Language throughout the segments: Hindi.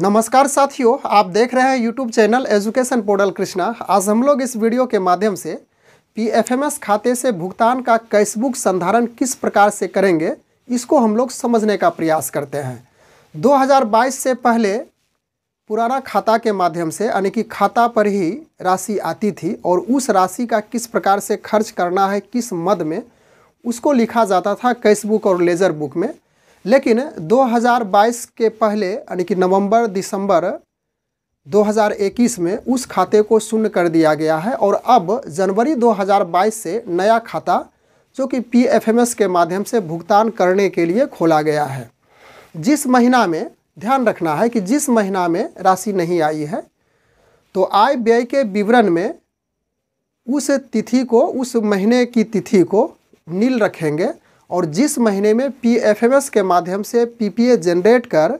नमस्कार साथियों आप देख रहे हैं YouTube channel education portal Krishna आज हम लोग इस वीडियो के माध्यम से एस खाते से भुगतान का कैशबुक संधारण किस प्रकार से करेंगे इसको हम लोग समझने का प्रयास करते हैं 2022 से पहले पुराना खाता के माध्यम से यानी कि खाता पर ही राशि आती थी और उस राशि का किस प्रकार से खर्च करना है किस मद में उसको लिखा जाता था कैशबुक और लेजर बुक में लेकिन 2022 के पहले यानी कि नवंबर दिसंबर 2021 में उस खाते को शून्य कर दिया गया है और अब जनवरी 2022 से नया खाता जो कि पीएफएमएस के माध्यम से भुगतान करने के लिए खोला गया है जिस महीना में ध्यान रखना है कि जिस महीना में राशि नहीं आई है तो आय व्यय के विवरण में उस तिथि को उस महीने की तिथि को नील रखेंगे और जिस महीने में पी के माध्यम से पीपीए जनरेट कर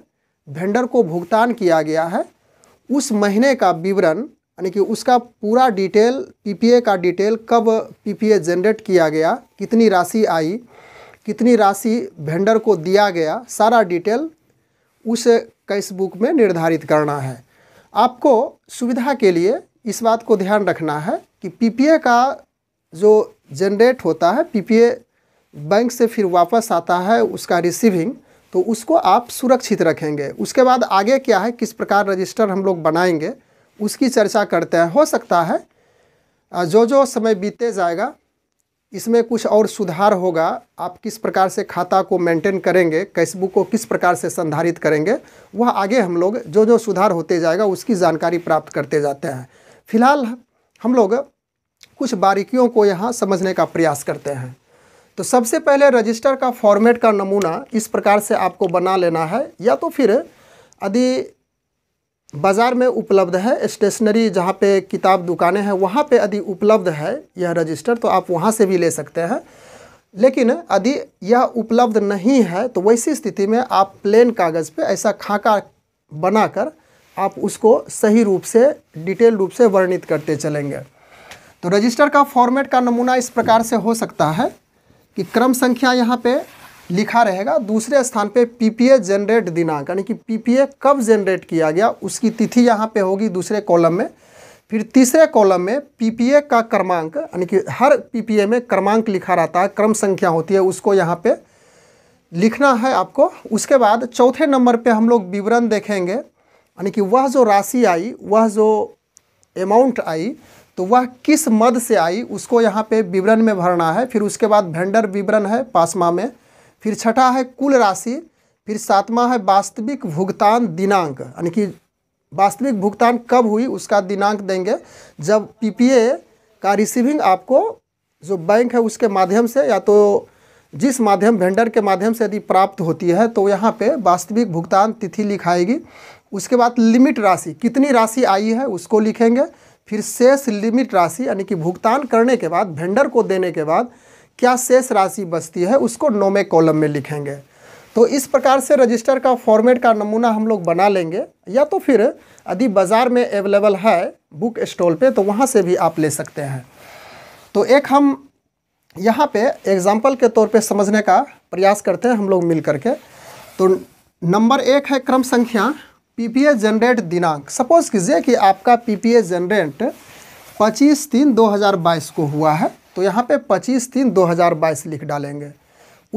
वेंडर को भुगतान किया गया है उस महीने का विवरण यानी कि उसका पूरा डिटेल पीपीए का डिटेल कब पीपीए जनरेट किया गया कितनी राशि आई कितनी राशि वेंडर को दिया गया सारा डिटेल उस कैश बुक में निर्धारित करना है आपको सुविधा के लिए इस बात को ध्यान रखना है कि पीपीए का जो जनरेट होता है पीपीए बैंक से फिर वापस आता है उसका रिसीविंग तो उसको आप सुरक्षित रखेंगे उसके बाद आगे क्या है किस प्रकार रजिस्टर हम लोग बनाएंगे उसकी चर्चा करते हैं हो सकता है जो जो समय बीते जाएगा इसमें कुछ और सुधार होगा आप किस प्रकार से खाता को मेंटेन करेंगे कैशबुक को किस प्रकार से संधारित करेंगे वह आगे हम लोग जो जो सुधार होते जाएगा उसकी जानकारी प्राप्त करते जाते हैं फिलहाल हम लोग कुछ बारीकियों को यहाँ समझने का प्रयास करते हैं तो सबसे पहले रजिस्टर का फॉर्मेट का नमूना इस प्रकार से आपको बना लेना है या तो फिर यदि बाज़ार में उपलब्ध है स्टेशनरी जहाँ पे किताब दुकानें हैं वहाँ पे यदि उपलब्ध है यह रजिस्टर तो आप वहाँ से भी ले सकते हैं लेकिन यदि यह उपलब्ध नहीं है तो वैसी स्थिति में आप प्लेन कागज़ पे ऐसा खाका बनाकर आप उसको सही रूप से डिटेल रूप से वर्णित करते चलेंगे तो रजिस्टर का फॉर्मेट का नमूना इस प्रकार से हो सकता है कि क्रम संख्या यहाँ पे लिखा रहेगा दूसरे स्थान पे पीपीए जनरेट दिनांक यानी कि पीपीए कब जनरेट किया गया उसकी तिथि यहाँ पे होगी दूसरे कॉलम में फिर तीसरे कॉलम में पीपीए का क्रमांक यानी कि हर पीपीए में क्रमांक लिखा रहता है क्रम संख्या होती है उसको यहाँ पे लिखना है आपको उसके बाद चौथे नंबर पे हम लोग विवरण देखेंगे यानी कि वह जो राशि आई वह जो अमाउंट आई तो वह किस मद से आई उसको यहाँ पे विवरण में भरना है फिर उसके बाद भेंडर विवरण है पासमा में फिर छठा है कुल राशि फिर सातवां है वास्तविक भुगतान दिनांक यानी कि वास्तविक भुगतान कब हुई उसका दिनांक देंगे जब पीपीए का रिसीविंग आपको जो बैंक है उसके माध्यम से या तो जिस माध्यम भेंडर के माध्यम से यदि प्राप्त होती है तो यहाँ पे वास्तविक भुगतान तिथि लिखाएगी उसके बाद लिमिट राशि कितनी राशि आई है उसको लिखेंगे फिर शेष लिमिट राशि यानी कि भुगतान करने के बाद भेंडर को देने के बाद क्या शेष राशि बचती है उसको नोमे कॉलम में लिखेंगे तो इस प्रकार से रजिस्टर का फॉर्मेट का नमूना हम लोग बना लेंगे या तो फिर यदि बाज़ार में अवेलेबल है बुक स्टॉल पे तो वहाँ से भी आप ले सकते हैं तो एक हम यहाँ पे एग्जाम्पल के तौर पे समझने का प्रयास करते हैं हम लोग मिल करके तो नंबर एक है क्रम संख्या पीपीए जनरेट दिनांक सपोज कीजिए कि आपका पीपीए जनरेट 25 तीन 2022 को हुआ है तो यहाँ पे 25 तीन 2022 लिख डालेंगे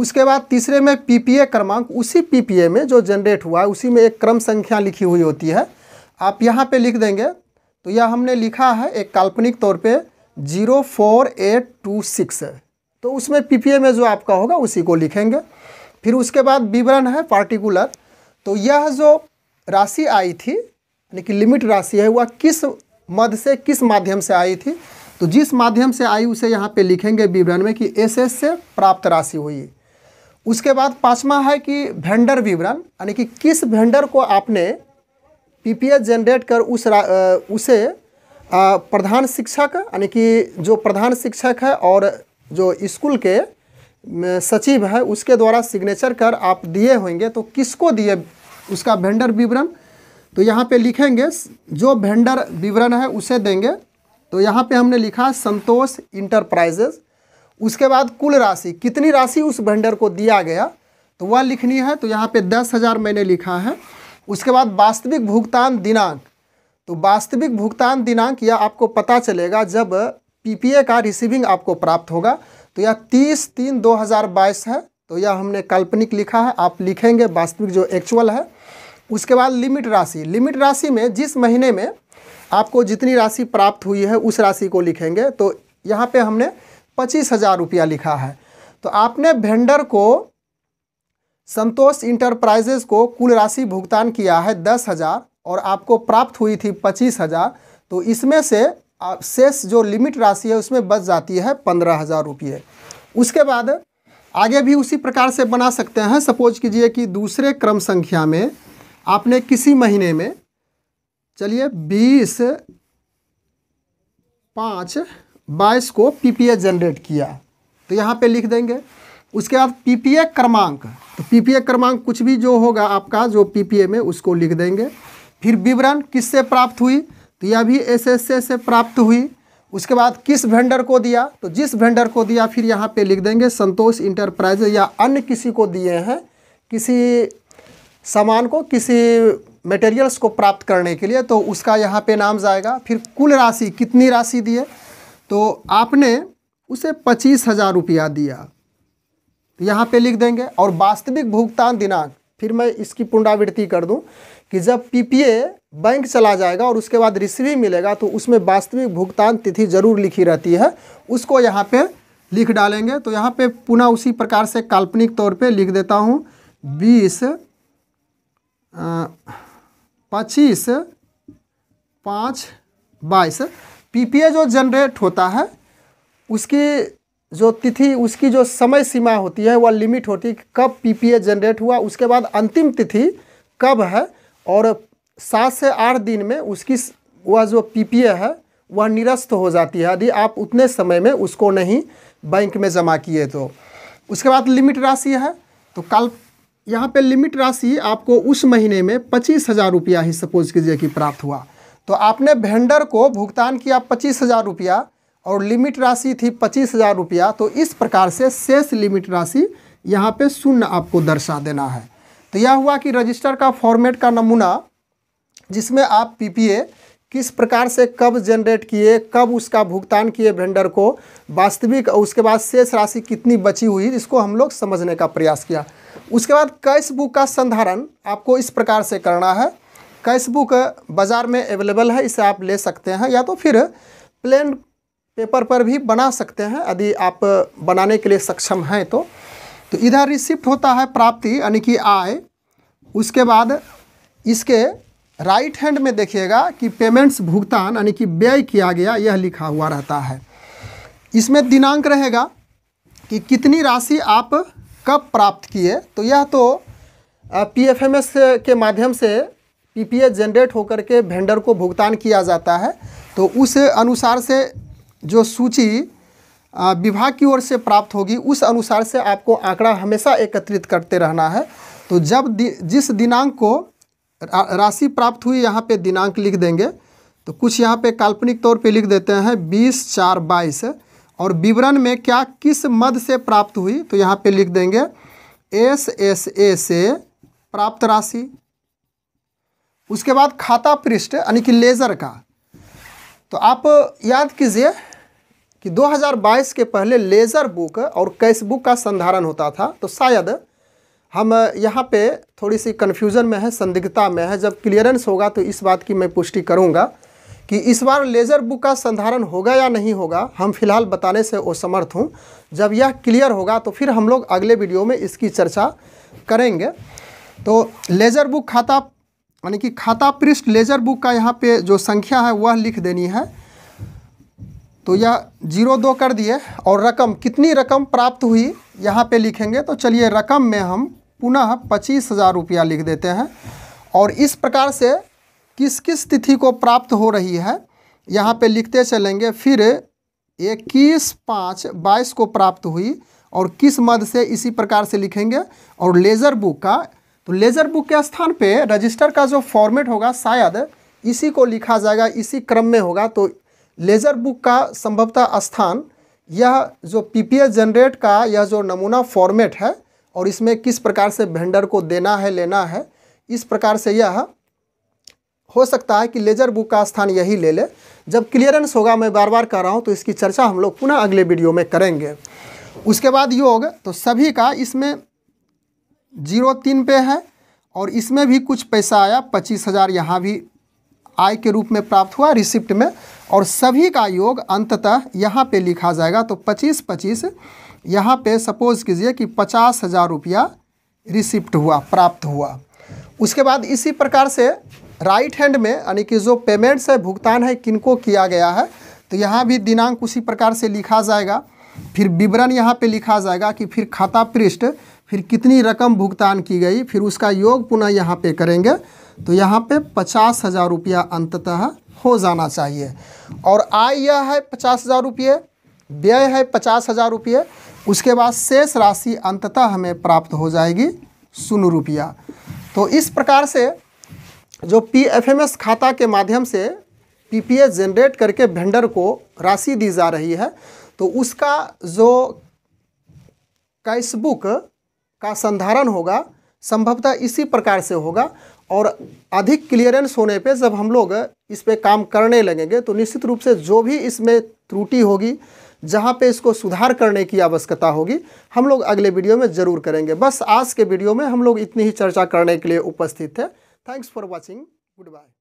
उसके बाद तीसरे में पीपीए क्रमांक उसी पीपीए में जो जनरेट हुआ है उसी में एक क्रम संख्या लिखी हुई होती है आप यहाँ पे लिख देंगे तो यह हमने लिखा है एक काल्पनिक तौर पे zero four eight two six तो उसमें पीपीए में जो आपका होगा उसी को लिखेंगे फिर उसके बाद विवरण है पार्टिकुलर तो यह जो राशि आई थी यानी कि लिमिट राशि है वह किस मद से किस माध्यम से आई थी तो जिस माध्यम से आई उसे यहाँ पे लिखेंगे विवरण में कि एस एस से प्राप्त राशि हुई उसके बाद पाँचवा है कि भेंडर विवरण यानी कि किस भेंडर को आपने पीपीएस जनरेट कर उस आ, उसे आ, प्रधान शिक्षक यानी कि जो प्रधान शिक्षक है और जो स्कूल के सचिव है उसके द्वारा सिग्नेचर कर आप दिए होंगे तो किसको दिए उसका वेंडर विवरण तो यहाँ पे लिखेंगे जो वेंडर विवरण है उसे देंगे तो यहाँ पे हमने लिखा संतोष इंटरप्राइजेज उसके बाद कुल राशि कितनी राशि उस वेंडर को दिया गया तो वह लिखनी है तो यहाँ पे दस हज़ार मैंने लिखा है उसके बाद वास्तविक भुगतान दिनांक तो वास्तविक भुगतान दिनांक यह आपको पता चलेगा जब पी का रिसीविंग आपको प्राप्त होगा तो यह तीस तीन दो हज़ार बाईस है तो यह हमने काल्पनिक लिखा है आप लिखेंगे वास्तविक जो एक्चुअल है उसके बाद लिमिट राशि लिमिट राशि में जिस महीने में आपको जितनी राशि प्राप्त हुई है उस राशि को लिखेंगे तो यहाँ पे हमने पच्चीस हज़ार रुपया लिखा है तो आपने भेंडर को संतोष इंटरप्राइजेज को कुल राशि भुगतान किया है दस हज़ार और आपको प्राप्त हुई थी पच्चीस हज़ार तो इसमें से शेष जो लिमिट राशि है उसमें बच जाती है पंद्रह हज़ार रुपये उसके बाद आगे भी उसी प्रकार से बना सकते हैं सपोज कीजिए कि दूसरे क्रम संख्या में आपने किसी महीने में चलिए बीस पाँच बाईस को पीपीए जनरेट किया तो यहाँ पे लिख देंगे उसके बाद पीपीए क्रमांक तो पीपीए क्रमांक कुछ भी जो होगा आपका जो पीपीए में उसको लिख देंगे फिर विवरण किससे प्राप्त हुई तो यह भी एस से प्राप्त हुई उसके बाद किस वेंडर को दिया तो जिस वेंडर को दिया फिर यहाँ पे लिख देंगे संतोष इंटरप्राइज या अन्य किसी को दिए हैं किसी सामान को किसी मटेरियल्स को प्राप्त करने के लिए तो उसका यहाँ पे नाम जाएगा फिर कुल राशि कितनी राशि दिए तो आपने उसे पच्चीस हज़ार रुपया दिया तो यहाँ पे लिख देंगे और वास्तविक भुगतान दिनांक फिर मैं इसकी पुनरावृत्ति कर दूं कि जब पीपीए बैंक चला जाएगा और उसके बाद रिसीविंग मिलेगा तो उसमें वास्तविक भुगतान तिथि जरूर लिखी रहती है उसको यहाँ पे लिख डालेंगे तो यहाँ पे पुनः उसी प्रकार से काल्पनिक तौर पे लिख देता हूँ बीस पच्चीस पाँच बाईस पी जो जनरेट होता है उसकी जो तिथि उसकी जो समय सीमा होती है वह लिमिट होती है कब पी जनरेट हुआ उसके बाद अंतिम तिथि कब है और सात से आठ दिन में उसकी वह जो पी है वह निरस्त हो जाती है यदि आप उतने समय में उसको नहीं बैंक में जमा किए तो उसके बाद लिमिट राशि है तो काल्प यहाँ पे लिमिट राशि आपको उस महीने में पच्चीस हज़ार रुपया ही सपोज कीजिए कि प्राप्त हुआ तो आपने भेंडर को भुगतान किया पच्चीस हज़ार रुपया और लिमिट राशि थी पच्चीस हज़ार रुपया तो इस प्रकार से शेष लिमिट राशि यहाँ पे शून्य आपको दर्शा देना है तो यह हुआ कि रजिस्टर का फॉर्मेट का नमूना जिसमें आप पी किस प्रकार से कब जनरेट किए कब उसका भुगतान किए भेंडर को वास्तविक उसके बाद शेष राशि कितनी बची हुई इसको हम लोग समझने का प्रयास किया उसके बाद कैश बुक का संधारण आपको इस प्रकार से करना है कैश बुक बाज़ार में अवेलेबल है इसे आप ले सकते हैं या तो फिर प्लेन पेपर पर भी बना सकते हैं यदि आप बनाने के लिए सक्षम हैं तो तो इधर रिसिप्ट होता है प्राप्ति यानी कि आय उसके बाद इसके राइट हैंड में देखिएगा कि पेमेंट्स भुगतान यानी कि व्यय किया गया यह लिखा हुआ रहता है इसमें दिनांक रहेगा कि कितनी राशि आप कब प्राप्त किए तो यह तो पीएफएमएस के माध्यम से पीपीए जनरेट होकर के वेंडर को भुगतान किया जाता है तो उस अनुसार से जो सूची विभाग की ओर से प्राप्त होगी उस अनुसार से आपको आंकड़ा हमेशा एकत्रित करते रहना है तो जब दि, जिस दिनांक को राशि प्राप्त हुई यहाँ पे दिनांक लिख देंगे तो कुछ यहाँ पे काल्पनिक तौर पे लिख देते हैं बीस चार बाईस और विवरण में क्या किस मद से प्राप्त हुई तो यहाँ पे लिख देंगे एस एस ए से प्राप्त राशि उसके बाद खाता पृष्ठ यानी कि लेजर का तो आप याद कीजिए कि 2022 के पहले लेज़र बुक और कैश बुक का संधारण होता था तो शायद हम यहाँ पे थोड़ी सी कन्फ्यूज़न में है संदिग्धता में है जब क्लियरेंस होगा तो इस बात की मैं पुष्टि करूँगा कि इस बार लेज़र बुक का संधारण होगा या नहीं होगा हम फिलहाल बताने से असमर्थ हूँ जब यह क्लियर होगा तो फिर हम लोग अगले वीडियो में इसकी चर्चा करेंगे तो लेज़र बुक खाता यानी कि खाता पृष्ठ लेज़र बुक का यहाँ पे जो संख्या है वह लिख देनी है तो यह जीरो दो कर दिए और रकम कितनी रकम प्राप्त हुई यहाँ पे लिखेंगे तो चलिए रकम में हम पुनः पच्चीस हज़ार रुपया लिख देते हैं और इस प्रकार से किस किस तिथि को प्राप्त हो रही है यहाँ पे लिखते चलेंगे फिर इक्कीस पाँच बाईस को प्राप्त हुई और किस मद से इसी प्रकार से लिखेंगे और लेज़र बुक का तो लेज़र बुक के स्थान पे रजिस्टर का जो फॉर्मेट होगा शायद इसी को लिखा जाएगा इसी क्रम में होगा तो लेज़र बुक का संभवतः स्थान यह जो पी जनरेट का यह जो नमूना फॉर्मेट है और इसमें किस प्रकार से भेंडर को देना है लेना है इस प्रकार से यह हो सकता है कि लेजर बुक का स्थान यही ले ले जब क्लियरेंस होगा मैं बार बार कह रहा हूँ तो इसकी चर्चा हम लोग पुनः अगले वीडियो में करेंगे उसके बाद योग तो सभी का इसमें जीरो तीन पे है और इसमें भी कुछ पैसा आया पच्चीस हज़ार यहाँ भी आय के रूप में प्राप्त हुआ रिसिप्ट में और सभी का योग अंततः यहाँ पे लिखा जाएगा तो पच्चीस पच्चीस यहाँ पे सपोज़ कीजिए कि पचास हज़ार रुपया रिसिप्ट हुआ प्राप्त हुआ उसके बाद इसी प्रकार से राइट हैंड में यानी कि जो पेमेंट्स है भुगतान है किनको किया गया है तो यहाँ भी दिनांक उसी प्रकार से लिखा जाएगा फिर विवरण यहाँ पे लिखा जाएगा कि फिर खाता पृष्ठ फिर कितनी रकम भुगतान की गई फिर उसका योग पुनः यहाँ पे करेंगे तो यहाँ पे पचास हज़ार रुपया अंततः हो जाना चाहिए और आय यह है पचास हज़ार रुपये व्यय है पचास हज़ार रुपये उसके बाद शेष राशि अंततः हमें प्राप्त हो जाएगी शून्य रुपया तो इस प्रकार से जो पीएफएमएस खाता के माध्यम से पीपीएस जनरेट करके वेंडर को राशि दी जा रही है तो उसका जो कैशबुक का संधारण होगा संभवतः इसी प्रकार से होगा और अधिक क्लियरेंस होने पे जब हम लोग इस पर काम करने लगेंगे तो निश्चित रूप से जो भी इसमें त्रुटि होगी जहाँ पे इसको सुधार करने की आवश्यकता होगी हम लोग अगले वीडियो में ज़रूर करेंगे बस आज के वीडियो में हम लोग इतनी ही चर्चा करने के लिए उपस्थित थे Thanks for watching. Goodbye.